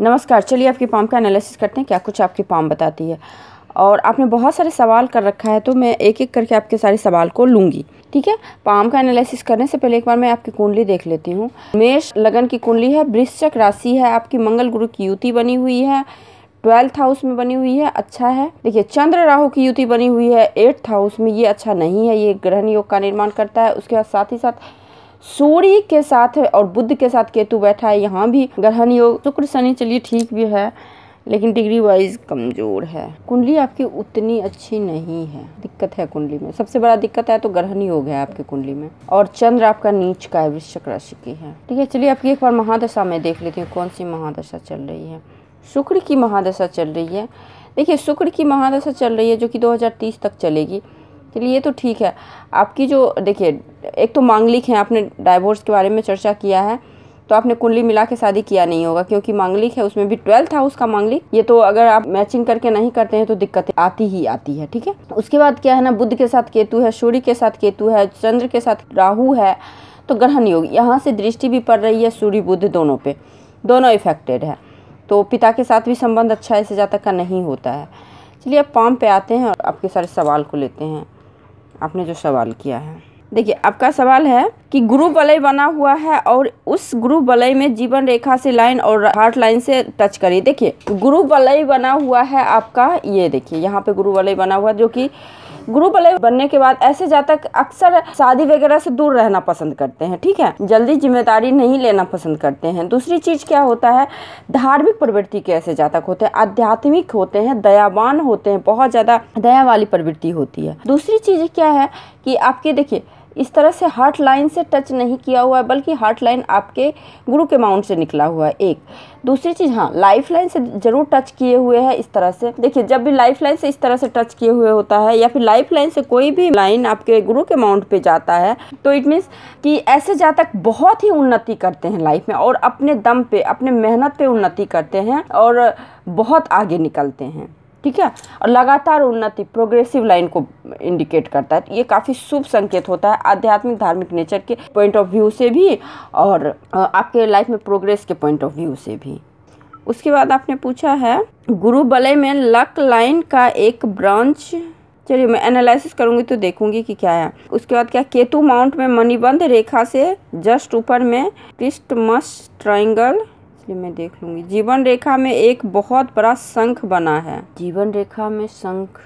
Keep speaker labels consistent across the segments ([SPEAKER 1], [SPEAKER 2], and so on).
[SPEAKER 1] नमस्कार चलिए आपकी पाम का एनालिसिस करते हैं क्या कुछ आपकी पाम बताती है और आपने बहुत सारे सवाल कर रखा है तो मैं एक एक करके आपके सारे सवाल को लूँगी ठीक है पाम का एनालिसिस करने से पहले एक बार मैं आपकी कुंडली देख लेती हूँ मेष लगन की कुंडली है वृश्चक राशि है आपकी मंगल गुरु की युति बनी हुई है ट्वेल्थ हाउस में बनी हुई है अच्छा है देखिए चंद्र राहु की युति बनी हुई है एट्थ हाउस में ये अच्छा नहीं है ये ग्रहण योग का निर्माण करता है उसके बाद साथ ही साथ सूर्य के साथ और बुद्ध के साथ केतु बैठा है यहाँ भी ग्रहण योग शुक्र शनि चलिए ठीक भी है लेकिन डिग्री वाइज कमज़ोर है कुंडली आपकी उतनी अच्छी नहीं है दिक्कत है कुंडली में सबसे बड़ा दिक्कत है तो ग्रहण योग है आपकी कुंडली में और चंद्र आपका नीच का है वृश्चिक राशि की है ठीक है चलिए आपकी एक बार महादशा में देख लेती हूँ कौन सी महादशा चल रही है शुक्र की महादशा चल रही है देखिए शुक्र की महादशा चल रही है जो कि 2030 तक चलेगी चलिए ये तो ठीक है आपकी जो देखिए एक तो मांगलिक है आपने डाइवोर्स के बारे में चर्चा किया है तो आपने कुंडली मिला के शादी किया नहीं होगा क्योंकि मांगलिक है उसमें भी ट्वेल्थ हाउस का मांगलिक ये तो अगर आप मैचिंग करके नहीं करते हैं तो दिक्कतें आती ही आती है ठीक है उसके बाद क्या है ना बुद्ध के साथ केतु है सूर्य के साथ केतु है चंद्र के साथ राहु है तो ग्रहण योग यहाँ से दृष्टि भी पड़ रही है सूर्य बुद्ध दोनों पे दोनों इफेक्टेड है तो पिता के साथ भी संबंध अच्छा ऐसे जातक का नहीं होता है चलिए अब पाम पे आते हैं और आपके सारे सवाल को लेते हैं आपने जो सवाल किया है देखिए आपका सवाल है कि गुरु वलय बना हुआ है और उस गुरु वलय में जीवन रेखा से लाइन और हार्ट लाइन से टच करिए देखिए गुरु वलय बना हुआ है आपका ये देखिए यहाँ पे गुरु वलय बना हुआ जो कि गुरु बलय बनने के बाद ऐसे जातक अक्सर शादी वगैरह से दूर रहना पसंद करते हैं ठीक है जल्दी जिम्मेदारी नहीं लेना पसंद करते हैं दूसरी चीज क्या होता है धार्मिक प्रवृत्ति के ऐसे जातक होते हैं आध्यात्मिक होते हैं दयावान होते हैं बहुत ज्यादा दया वाली प्रवृत्ति होती है दूसरी चीज क्या है कि आपके देखिए इस तरह से हार्ट लाइन से टच नहीं किया हुआ है बल्कि हार्ट लाइन आपके गुरु के माउंट से निकला हुआ है एक दूसरी चीज़ हाँ लाइफ लाइन से जरूर टच किए हुए हैं इस तरह से देखिए जब भी लाइफ लाइन से इस तरह से टच किए हुए होता है या फिर लाइफ लाइन से कोई भी लाइन आपके गुरु के माउंट पे जाता है तो इट मीन्स कि ऐसे जातक बहुत ही उन्नति करते हैं लाइफ में और अपने दम पे अपने मेहनत पे उन्नति करते हैं और बहुत आगे निकलते हैं ठीक है और लगातार उन्नति प्रोग्रेसिव लाइन को इंडिकेट करता है ये काफ़ी शुभ संकेत होता है आध्यात्मिक धार्मिक नेचर के पॉइंट ऑफ व्यू से भी और आपके लाइफ में प्रोग्रेस के पॉइंट ऑफ व्यू से भी उसके बाद आपने पूछा है गुरु बलय में लक लाइन का एक ब्रांच चलिए मैं एनालिसिस करूंगी तो देखूंगी कि क्या है उसके बाद क्या केतु माउंट में मणिबंध रेखा से जस्ट ऊपर में क्रिस्टमस ट्राइंगल इसलिए मैं देख लूंगी जीवन रेखा में एक बहुत बड़ा शंख बना है जीवन रेखा में शंख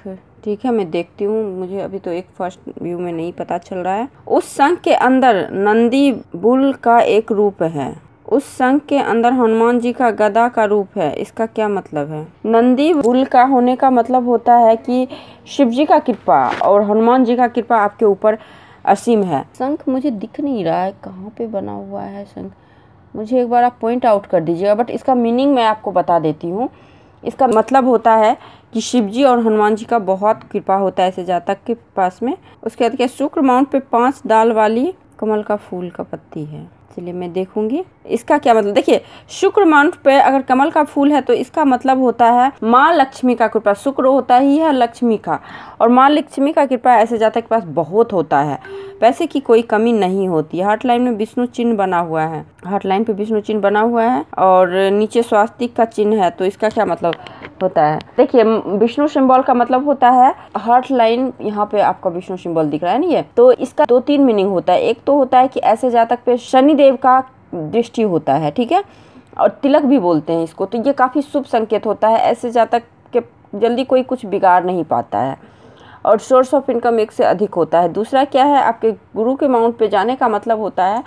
[SPEAKER 1] ठीक है मैं देखती हूँ मुझे अभी तो एक फर्स्ट व्यू में नहीं पता चल रहा है उस संघ के अंदर नंदी बुल का एक रूप है उस संघ के अंदर हनुमान जी का गदा का रूप है इसका क्या मतलब है नंदी बुल का होने का मतलब होता है कि शिव जी का कृपा और हनुमान जी का कृपा आपके ऊपर असीम है शंख मुझे दिख नहीं रहा है कहाँ पे बना हुआ है शंख मुझे एक बार आप पॉइंट आउट कर दीजिएगा बट इसका मीनिंग मैं आपको बता देती हूँ इसका मतलब होता है कि शिव जी और हनुमान जी का बहुत कृपा होता है ऐसे जातक के पास में उसके बाद क्या शुक्र माउंट पे पांच दाल वाली कमल का फूल का पत्ती है चलिए मैं देखूंगी इसका क्या मतलब देखिए शुक्र मंथ पे अगर कमल का फूल है तो इसका मतलब होता है माँ लक्ष्मी का कृपा शुक्र होता ही है लक्ष्मी का और माँ लक्ष्मी का कृपा ऐसे जातक के पास बहुत होता है पैसे की कोई कमी नहीं होती है हार्ट लाइन में विष्णु चिन्ह बना हुआ है हार्ट लाइन पे विष्णु चिन्ह बना हुआ है और नीचे स्वास्तिक का चिन्ह है तो इसका क्या मतलब होता है देखिए विष्णु सिंबल का मतलब होता है हार्ट लाइन यहाँ पे आपका विष्णु सिंबल दिख रहा है ना ये तो इसका दो तीन मीनिंग होता है एक तो होता है कि ऐसे जातक पे शनि देव का दृष्टि होता है ठीक है और तिलक भी बोलते हैं इसको तो ये काफ़ी शुभ संकेत होता है ऐसे जातक के जल्दी कोई कुछ बिगाड़ नहीं पाता है और सोर्स ऑफ इनकम एक से अधिक होता है दूसरा क्या है आपके गुरु के माउंट पे जाने का मतलब होता है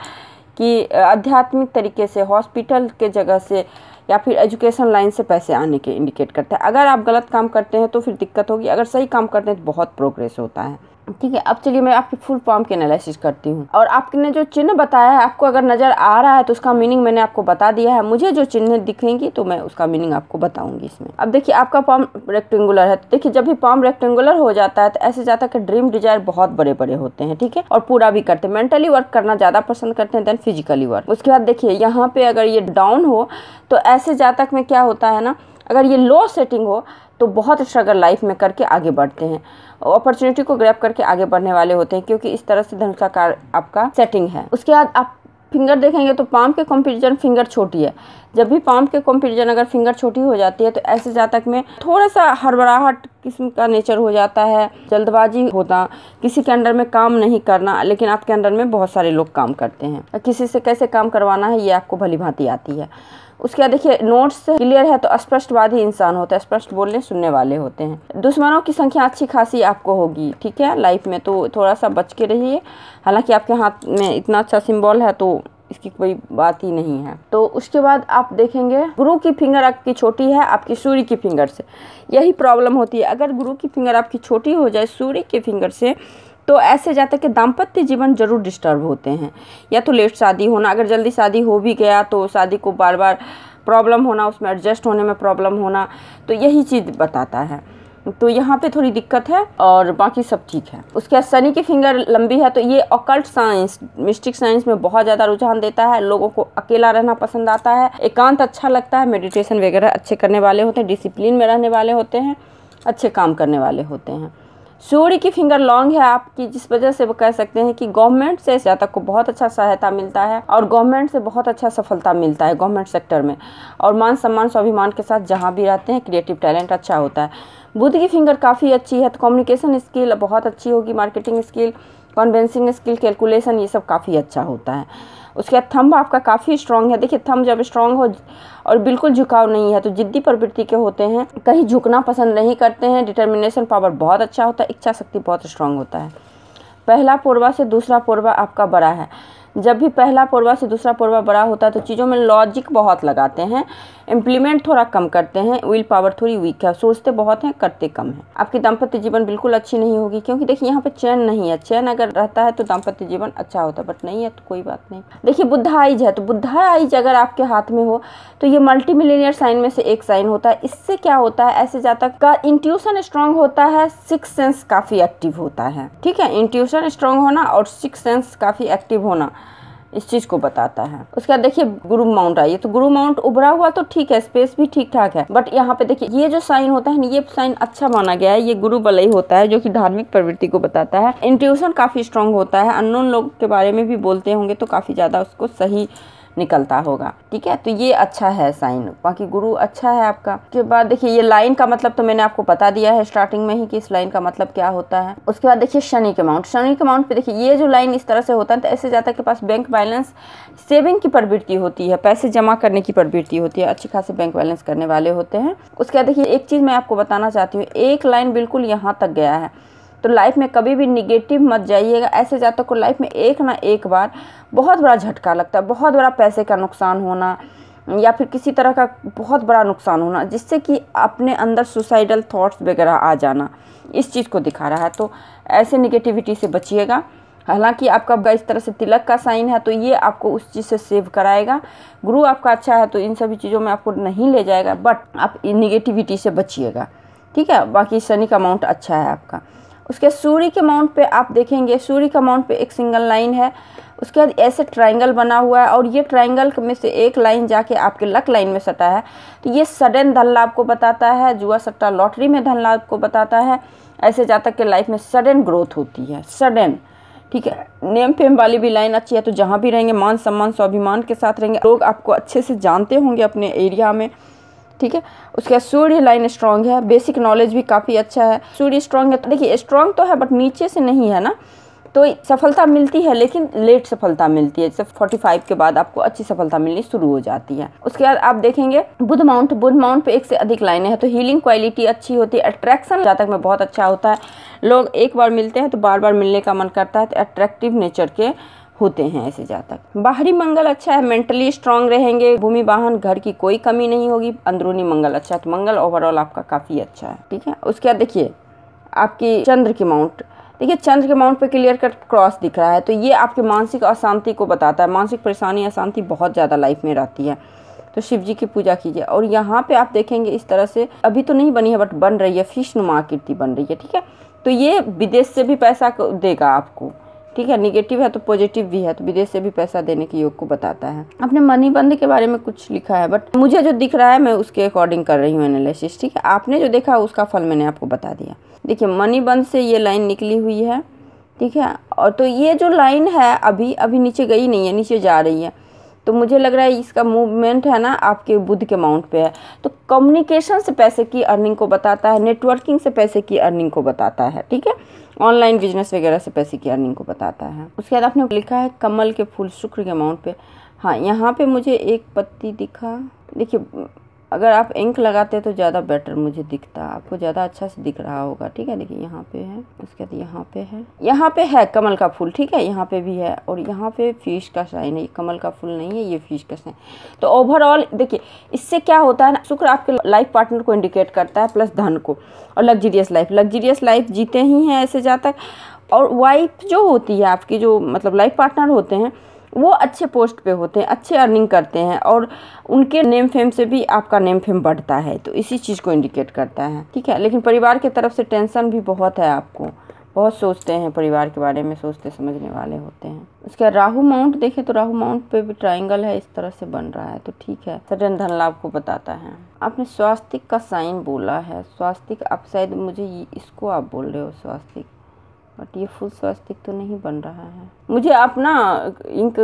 [SPEAKER 1] कि आध्यात्मिक तरीके से हॉस्पिटल के जगह से या फिर एजुकेशन लाइन से पैसे आने के इंडिकेट करता है अगर आप गलत काम करते हैं तो फिर दिक्कत होगी अगर सही काम करते हैं तो बहुत प्रोग्रेस होता है ठीक है अब चलिए मैं आपके फुल फॉर्म की एनालिसिस करती हूँ और आपने जो चिन्ह बताया है आपको अगर नज़र आ रहा है तो उसका मीनिंग मैंने आपको बता दिया है मुझे जो चिन्ह दिखेंगी तो मैं उसका मीनिंग आपको बताऊंगी इसमें अब देखिए आपका फॉर्म रेक्टेंगुलर है तो देखिए जब भी फॉर्म रेक्टेंगुलर हो जाता है तो ऐसे जाता है कि ड्रीम डिजायर बहुत बड़े बड़े होते हैं ठीक है और पूरा भी करते हैं मेंटली वर्क करना ज़्यादा पसंद करते हैं देन फिजिकली वर्क उसके बाद देखिए यहाँ पे अगर ये डाउन हो तो ऐसे जातक में क्या होता है ना अगर ये लो सेटिंग हो तो बहुत स्ट्रगल अच्छा लाइफ में करके आगे बढ़ते हैं अपॉर्चुनिटी को ग्रैप करके आगे बढ़ने वाले होते हैं क्योंकि इस तरह से धनुष आकार आपका सेटिंग है उसके बाद आप फिंगर देखेंगे तो पाम के कंपेरिजन फिंगर छोटी है जब भी पाम के कंपेरिजन अगर फिंगर छोटी हो जाती है तो ऐसे जातक में थोड़ा सा हड़बड़ाहट किस्म का नेचर हो जाता है जल्दबाजी होता किसी के अंडर में काम नहीं करना लेकिन आपके अंडर में बहुत सारे लोग काम करते हैं किसी से कैसे काम करवाना है ये आपको भली भांति आती है उसके बाद देखिए नोट्स क्लियर है तो स्पष्टवादी इंसान होता है स्पष्ट बोलने सुनने वाले होते हैं दुश्मनों की संख्या अच्छी खासी आपको होगी ठीक है लाइफ में तो थोड़ा सा बच के रहिए हालांकि आपके हाथ में इतना अच्छा सिम्बॉल है तो इसकी कोई बात ही नहीं है तो उसके बाद आप देखेंगे गुरु की फिंगर आपकी छोटी है आपकी सूर्य की फिंगर से यही प्रॉब्लम होती है अगर गुरु की फिंगर आपकी छोटी हो जाए सूर्य के फिंगर से तो ऐसे जाते कि दाम्पत्य जीवन जरूर डिस्टर्ब होते हैं या तो लेट शादी होना अगर जल्दी शादी हो भी गया तो शादी को बार बार प्रॉब्लम होना उसमें एडजस्ट होने में प्रॉब्लम होना तो यही चीज़ बताता है तो यहाँ पे थोड़ी दिक्कत है और बाकी सब ठीक है उसके बाद सनी की फिंगर लंबी है तो ये ऑकल्ट साइंस मिस्टिक साइंस में बहुत ज़्यादा रुझान देता है लोगों को अकेला रहना पसंद आता है एकांत अच्छा लगता है मेडिटेशन वगैरह अच्छे करने वाले होते हैं डिसिप्लिन में रहने वाले होते हैं अच्छे काम करने वाले होते हैं सूर्य की फिंगर लॉन्ग है आपकी जिस वजह से वो कह सकते हैं कि गवर्नमेंट से जातक को बहुत अच्छा सहायता मिलता है और गवर्नमेंट से बहुत अच्छा सफलता मिलता है गवर्नमेंट सेक्टर में और मान सम्मान स्वाभिमान के साथ जहाँ भी रहते हैं क्रिएटिव टैलेंट अच्छा होता है बुद्ध की फिंगर काफ़ी अच्छी है तो कम्युनिकेशन स्किल बहुत अच्छी होगी marketing skill convincing skill calculation ये सब काफ़ी अच्छा होता है उसके बाद थम्ब आपका काफ़ी स्ट्रांग है देखिए थम्ब जब स्ट्रांग हो और बिल्कुल झुकाव नहीं है तो जिद्दी प्रवृत्ति के होते हैं कहीं झुकना पसंद नहीं करते हैं डिटर्मिनेशन पावर बहुत अच्छा होता है इच्छा शक्ति बहुत स्ट्रांग होता है पहला पूर्वा से दूसरा पूर्वा आपका बड़ा है जब भी पहला पौरवा से दूसरा पौरवा बड़ा होता है तो चीज़ों में लॉजिक बहुत लगाते हैं इम्प्लीमेंट थोड़ा कम करते हैं विल पावर थोड़ी वीक है सोचते बहुत हैं करते कम हैं आपकी दाम्पत्य जीवन बिल्कुल अच्छी नहीं होगी क्योंकि देखिए यहाँ पर चैन नहीं है चैन अगर रहता है तो दाम्पत्य जीवन अच्छा होता है बट नहीं है तो कोई बात नहीं देखिए बुद्धा आइज है तो बुद्धा आइज अगर आपके हाथ में हो तो ये मल्टी मिलीनियर साइन में से एक साइन होता है इससे क्या होता है ऐसे जातक का इंट्यूशन स्ट्रांग होता है सिक्स सेंस काफ़ी एक्टिव होता है ठीक है इंट्यूशन स्ट्रांग होना और सिक्स सेंस काफ़ी एक्टिव होना इस चीज़ को बताता है उसके बाद देखिए गुरु माउंट आइए तो गुरु माउंट उभरा हुआ तो ठीक है स्पेस भी ठीक ठाक है बट यहाँ पे देखिए ये जो साइन होता है ये साइन अच्छा माना गया है ये गुरु बलई होता है जो कि धार्मिक प्रवृत्ति को बताता है इंट्यूशन काफ़ी स्ट्रांग होता है अननोन लोग के बारे में भी बोलते होंगे तो काफ़ी ज़्यादा उसको सही निकलता होगा ठीक है तो ये अच्छा है साइन बाकी गुरु अच्छा है आपका उसके बाद देखिए ये लाइन का मतलब तो मैंने आपको बता दिया है स्टार्टिंग में ही कि इस लाइन का मतलब क्या होता है उसके बाद देखिए शनि के अमाउंट शनि के अमाउंट पे देखिए ये जो लाइन इस तरह से होता है तो ऐसे जाता है के पास बैंक बैलेंस सेविंग की प्रवृत्ति होती है पैसे जमा करने की प्रवृत्ति होती है अच्छी खासी बैंक बैलेंस करने वाले होते हैं उसके बाद देखिए एक चीज़ मैं आपको बताना चाहती हूँ एक लाइन बिल्कुल यहाँ तक गया है तो लाइफ में कभी भी निगेटिव मत जाइएगा ऐसे जातक को लाइफ में एक ना एक बार बहुत बड़ा झटका लगता है बहुत बड़ा पैसे का नुकसान होना या फिर किसी तरह का बहुत बड़ा नुकसान होना जिससे कि अपने अंदर सुसाइडल थॉट्स वगैरह आ जाना इस चीज़ को दिखा रहा है तो ऐसे निगेटिविटी से बचिएगा हालांकि आपका इस तरह से तिलक का साइन है तो ये आपको उस चीज़ से सेव कराएगा गुरु आपका अच्छा है तो इन सभी चीज़ों में आपको नहीं ले जाएगा बट आप निगेटिविटी से बचिएगा ठीक है बाकी शनि का अमाउंट अच्छा है आपका उसके सूर्य के माउंट पे आप देखेंगे सूर्य का माउंट पे एक सिंगल लाइन है उसके बाद ऐसे ट्रायंगल बना हुआ है और ये ट्रायंगल में से एक लाइन जाके आपके लक लाइन में सटा है तो ये सडन धन लाभ को बताता है जुआ सट्टा लॉटरी में धन लाभ को बताता है ऐसे जातक के लाइफ में सडन ग्रोथ होती है सडन ठीक है नेम फेम वाली भी लाइन अच्छी है तो जहाँ भी रहेंगे मान सम्मान स्वाभिमान के साथ रहेंगे लोग आपको अच्छे से जानते होंगे अपने एरिया में ठीक है उसके बाद सूर्य लाइन स्ट्रांग है बेसिक नॉलेज भी काफ़ी अच्छा है सूर्य स्ट्रांग है तो देखिए स्ट्रांग तो है बट नीचे से नहीं है ना तो सफलता मिलती है लेकिन लेट सफलता मिलती है जैसे 45 के बाद आपको अच्छी सफलता मिलनी शुरू हो जाती है उसके बाद आप देखेंगे बुध माउंट बुध माउंट पे एक से अधिक लाइनें हैं तो हीलिंग क्वालिटी अच्छी होती है अट्रैक्शन जातक में बहुत अच्छा होता है लोग एक बार मिलते हैं तो बार बार मिलने का मन करता है तो अट्रैक्टिव नेचर के होते हैं ऐसे जातक बाहरी मंगल अच्छा है मेंटली स्ट्रांग रहेंगे भूमि वाहन घर की कोई कमी नहीं होगी अंदरूनी मंगल अच्छा है तो मंगल ओवरऑल आपका काफ़ी अच्छा है ठीक है उसके बाद देखिए आपकी चंद्र की माउंट देखिए चंद्र के माउंट पे क्लियर कट क्रॉस दिख रहा है तो ये आपके मानसिक अशांति को बताता है मानसिक परेशानी अशांति बहुत ज़्यादा लाइफ में रहती है तो शिव जी की पूजा कीजिए और यहाँ पे आप देखेंगे इस तरह से अभी तो नहीं बनी है बट बन रही है फिश नुमा आकृति बन रही है ठीक है तो ये विदेश से भी पैसा देगा आपको ठीक है निगेटिव है तो पॉजिटिव भी है तो विदेश से भी पैसा देने के योग को बताता है अपने मनी बंद के बारे में कुछ लिखा है बट मुझे जो दिख रहा है मैं उसके अकॉर्डिंग कर रही हूँ एनालिसिस ठीक है आपने जो देखा उसका फल मैंने आपको बता दिया देखिए मनी बंद से ये लाइन निकली हुई है ठीक है और तो ये जो लाइन है अभी अभी नीचे गई नहीं है नीचे जा रही है तो मुझे लग रहा है इसका मूवमेंट है ना आपके बुद्ध के अमाउंट पे है तो कम्युनिकेशन से पैसे की अर्निंग को बताता है नेटवर्किंग से पैसे की अर्निंग को बताता है ठीक है ऑनलाइन बिजनेस वगैरह से पैसे की अर्निंग को बताता है उसके बाद आपने लिखा है कमल के फूल शुक्र के अमाउंट पे हाँ यहाँ पे मुझे एक पत्ती दिखा देखिए अगर आप इंक लगाते तो ज़्यादा बेटर मुझे दिखता आपको ज़्यादा अच्छा से दिख रहा होगा ठीक है देखिए यहाँ पे है उसके बाद यहाँ पे है यहाँ पे है कमल का फूल ठीक है यहाँ पे भी है और यहाँ पे फिश का साइन है कमल का फूल नहीं है ये फिश का साइन तो ओवरऑल देखिए इससे क्या होता है ना शुक्र आपके लाइफ पार्टनर को इंडिकेट करता है प्लस धन को और लग्जरियस लाइफ लग्जरियस लाइफ जीते ही हैं ऐसे जाता और वाइफ जो होती है आपकी जो मतलब लाइफ पार्टनर होते हैं वो अच्छे पोस्ट पे होते हैं अच्छे अर्निंग करते हैं और उनके नेम फेम से भी आपका नेम फेम बढ़ता है तो इसी चीज़ को इंडिकेट करता है ठीक है लेकिन परिवार की तरफ से टेंशन भी बहुत है आपको बहुत सोचते हैं परिवार के बारे में सोचते समझने वाले होते हैं उसके बाद राहु माउंट देखें तो राहु माउंट पे भी ट्राइंगल है इस तरह से बन रहा है तो ठीक है सडन धन लाभ को बताता है आपने स्वास्तिक का साइन बोला है स्वास्तिक आप शायद मुझे इसको आप बोल रहे हो स्वास्तिक बट ये फुल स्वास्तिक तो नहीं बन रहा है मुझे आप ना इंक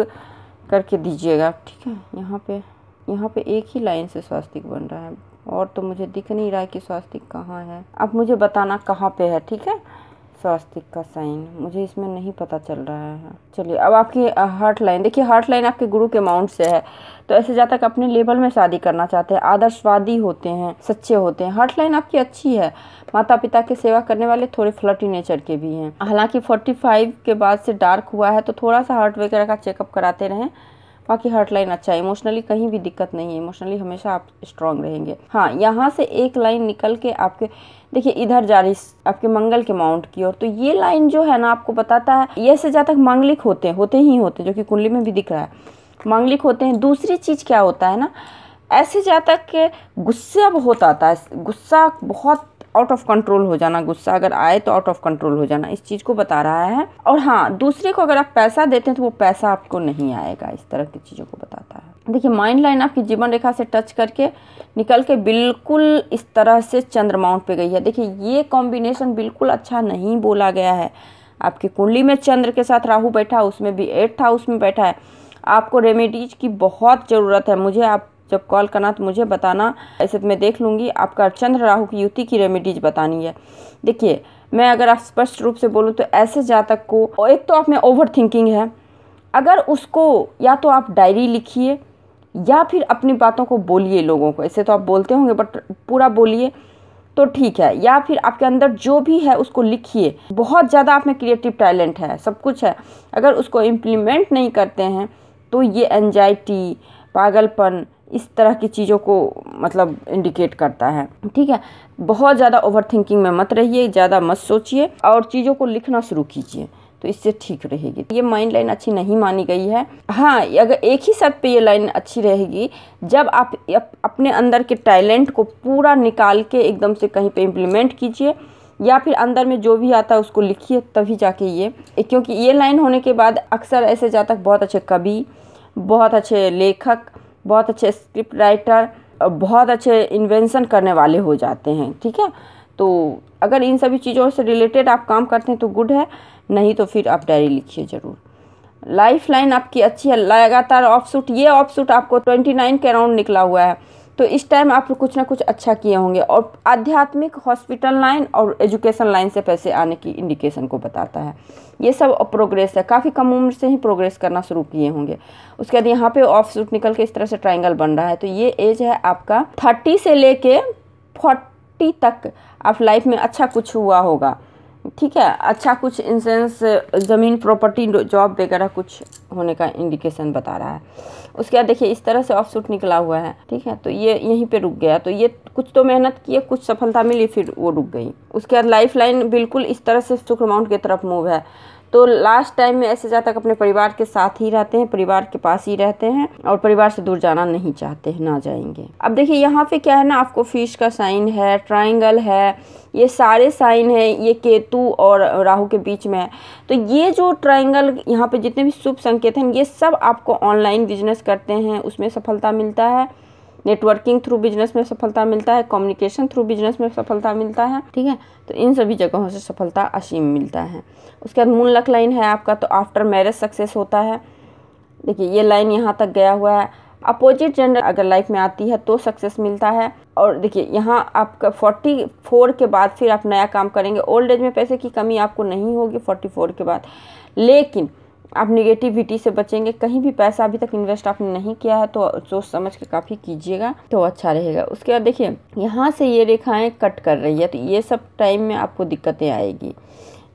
[SPEAKER 1] करके दीजिएगा ठीक है यहाँ पे यहाँ पे एक ही लाइन से स्वास्तिक बन रहा है और तो मुझे दिख नहीं रहा है कि स्वास्तिक कहाँ है आप मुझे बताना कहाँ पे है ठीक है स्वास्तिक का साइन मुझे इसमें नहीं पता चल रहा है चलिए अब आपकी हार्ट लाइन देखिए हार्ट लाइन आपके गुरु के माउंट से है तो ऐसे जातक अपने लेवल में शादी करना चाहते हैं आदर्शवादी होते हैं सच्चे होते हैं हार्ट लाइन आपकी अच्छी है माता पिता की सेवा करने वाले थोड़े फ्लटी नेचर के भी हैं हालांकि 45 के बाद से डार्क हुआ है तो थोड़ा सा हार्ट वगैरह का चेकअप कराते रहें बाकी हर्ट लाइन अच्छा है इमोशनली कहीं भी दिक्कत नहीं है इमोशनली हमेशा आप स्ट्रांग रहेंगे हाँ यहाँ से एक लाइन निकल के आपके देखिए इधर जा रही आपके मंगल के माउंट की ओर तो ये लाइन जो है ना आपको बताता है ये से जहाँ तक मांगलिक होते हैं होते ही होते जो कि कुंडली में भी दिख रहा है मांगलिक होते हैं दूसरी चीज़ क्या होता है ना ऐसे जहाँ तक गुस्सा बहुत आता है गुस्सा बहुत आउट ऑफ कंट्रोल हो जाना गुस्सा अगर आए तो आउट ऑफ कंट्रोल हो जाना इस चीज़ को बता रहा है और हाँ दूसरे को अगर आप पैसा देते हैं तो वो पैसा आपको नहीं आएगा इस तरह की चीज़ों को बताता है देखिए माइंड लाइन आपकी जीवन रेखा से टच करके निकल के बिल्कुल इस तरह से चंद्रमाउंट पे गई है देखिए ये कॉम्बिनेशन बिल्कुल अच्छा नहीं बोला गया है आपकी कुंडली में चंद्र के साथ राहु बैठा उसमें भी एट्थ हाउस में बैठा है आपको रेमेडीज की बहुत ज़रूरत है मुझे आप जब कॉल करना तो मुझे बताना ऐसे तो मैं देख लूँगी आपका चंद्र राहु की युति की रेमेडीज बतानी है देखिए मैं अगर आप स्पष्ट रूप से बोलूँ तो ऐसे जातक को एक तो आप में ओवर थिंकिंग है अगर उसको या तो आप डायरी लिखिए या फिर अपनी बातों को बोलिए लोगों को ऐसे तो आप बोलते होंगे बट पूरा बोलिए तो ठीक है या फिर आपके अंदर जो भी है उसको लिखिए बहुत ज़्यादा आप में क्रिएटिव टैलेंट है सब कुछ है अगर उसको इम्प्लीमेंट नहीं करते हैं तो ये एनजाइटी पागलपन इस तरह की चीज़ों को मतलब इंडिकेट करता है ठीक है बहुत ज़्यादा ओवर थिंकिंग में मत रहिए ज़्यादा मत सोचिए और चीज़ों को लिखना शुरू कीजिए तो इससे ठीक रहेगी ये माइंड लाइन अच्छी नहीं मानी गई है हाँ अगर एक ही शर्त पे ये लाइन अच्छी रहेगी जब आप अप, अपने अंदर के टैलेंट को पूरा निकाल के एकदम से कहीं पे इम्प्लीमेंट कीजिए या फिर अंदर में जो भी आता है उसको लिखिए तभी जाके ये क्योंकि ये लाइन होने के बाद अक्सर ऐसे जातक बहुत अच्छे कवि बहुत अच्छे लेखक बहुत अच्छे स्क्रिप्ट राइटर बहुत अच्छे इन्वेंशन करने वाले हो जाते हैं ठीक है तो अगर इन सभी चीज़ों से रिलेटेड आप काम करते हैं तो गुड है नहीं तो फिर आप डायरी लिखिए ज़रूर लाइफ लाइन आपकी अच्छी है लगातार ऑफ सूट ये ऑफ सूट आपको ट्वेंटी नाइन के अराउंड निकला हुआ है तो इस टाइम आप कुछ ना कुछ अच्छा किए होंगे और आध्यात्मिक हॉस्पिटल लाइन और एजुकेशन लाइन से पैसे आने की इंडिकेशन को बताता है ये सब प्रोग्रेस है काफ़ी कम उम्र से ही प्रोग्रेस करना शुरू किए होंगे उसके बाद यहाँ पे ऑफ सूट निकल के इस तरह से ट्राइंगल बन रहा है तो ये एज है आपका थर्टी से लेके फोर्टी तक आप लाइफ में अच्छा कुछ हुआ होगा ठीक है अच्छा कुछ इंश्योरेंस ज़मीन प्रॉपर्टी जॉब वगैरह कुछ होने का इंडिकेशन बता रहा है उसके बाद देखिए इस तरह से ऑफ सूट निकला हुआ है ठीक है तो ये यहीं पे रुक गया तो ये कुछ तो मेहनत किए कुछ सफलता मिली फिर वो रुक गई उसके बाद लाइफ लाइन बिल्कुल इस तरह से शुक्र माउंट की तरफ मूव है तो लास्ट टाइम में ऐसे जातक अपने परिवार के साथ ही रहते हैं परिवार के पास ही रहते हैं और परिवार से दूर जाना नहीं चाहते हैं ना जाएंगे अब देखिए यहाँ पे क्या है ना आपको फिश का साइन है ट्राइंगल है ये सारे साइन है ये केतु और राहु के बीच में है तो ये जो ट्राइंगल यहाँ पे जितने भी शुभ संकेत हैं ये सब आपको ऑनलाइन बिजनेस करते हैं उसमें सफलता मिलता है नेटवर्किंग थ्रू बिजनेस में सफलता मिलता है कम्युनिकेशन थ्रू बिजनेस में सफलता मिलता है ठीक है तो इन सभी जगहों से सफलता असीम मिलता है उसके बाद मून लक लाइन है आपका तो आफ्टर मैरिज सक्सेस होता है देखिए ये लाइन यहाँ तक गया हुआ है अपोजिट जेंडर अगर लाइफ में आती है तो सक्सेस मिलता है और देखिए यहाँ आपका फोर्टी फोर के बाद फिर आप नया काम करेंगे ओल्ड एज में पैसे की कमी आपको नहीं होगी फोर्टी फोर के बाद लेकिन आप निगेटिविटी से बचेंगे कहीं भी पैसा अभी तक इन्वेस्ट आपने नहीं किया है तो सोच समझ के काफ़ी कीजिएगा तो अच्छा रहेगा उसके बाद देखिए यहाँ से ये रेखाएँ कट कर रही है तो ये सब टाइम में आपको दिक्कतें आएगी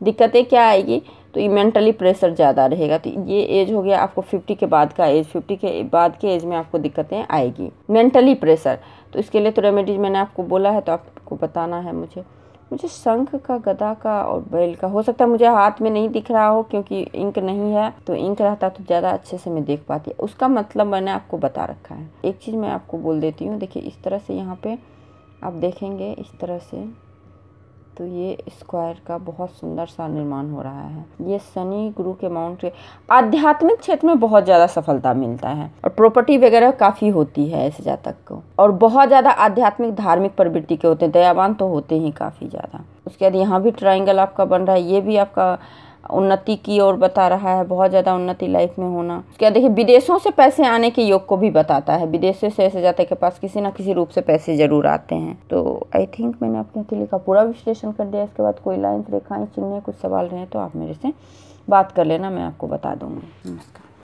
[SPEAKER 1] दिक्कतें क्या आएगी तो ये मेंटली प्रेशर ज़्यादा रहेगा तो ये एज हो गया आपको 50 के बाद का एज 50 के बाद के एज में आपको दिक्कतें आएगी मेंटली प्रेशर तो इसके लिए तो रेमेडीज मैंने आपको बोला है तो आपको बताना है मुझे मुझे शंख का गदा का और बैल का हो सकता है मुझे हाथ में नहीं दिख रहा हो क्योंकि इंक नहीं है तो इंक रहता तो ज़्यादा अच्छे से मैं देख पाती उसका मतलब मैंने आपको बता रखा है एक चीज़ मैं आपको बोल देती हूँ देखिए इस तरह से यहाँ पे आप देखेंगे इस तरह से तो ये स्क्वायर का बहुत सुंदर सा निर्माण हो रहा है ये शनि गुरु के माउंट के आध्यात्मिक क्षेत्र में बहुत ज़्यादा सफलता मिलता है और प्रॉपर्टी वगैरह काफ़ी होती है ऐसे जातक को और बहुत ज़्यादा आध्यात्मिक धार्मिक प्रवृत्ति के होते हैं दयावान तो होते ही काफ़ी ज़्यादा उसके बाद यहाँ भी ट्राइंगल आपका बन रहा है ये भी आपका उन्नति की ओर बता रहा है बहुत ज़्यादा उन्नति लाइफ में होना क्या देखिए विदेशों से पैसे आने के योग को भी बताता है विदेशों से ऐसे जाते के पास किसी ना किसी रूप से पैसे ज़रूर आते हैं तो आई थिंक मैंने अपने तिली का पूरा विश्लेषण कर दिया इसके बाद कोई लाइन्स रेखाएँ चिन्ह कुछ सवाल रहे तो आप मेरे से बात कर लेना मैं आपको बता दूँगी नमस्कार